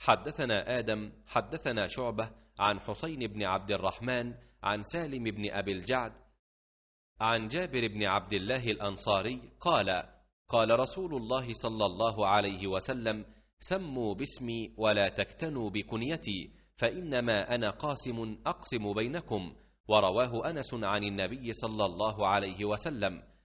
حدثنا آدم حدثنا شعبة عن حسين بن عبد الرحمن عن سالم بن أبي الجعد عن جابر بن عبد الله الأنصاري قال قال رسول الله صلى الله عليه وسلم سموا باسمي ولا تكتنوا بكنيتي فإنما أنا قاسم أقسم بينكم ورواه أنس عن النبي صلى الله عليه وسلم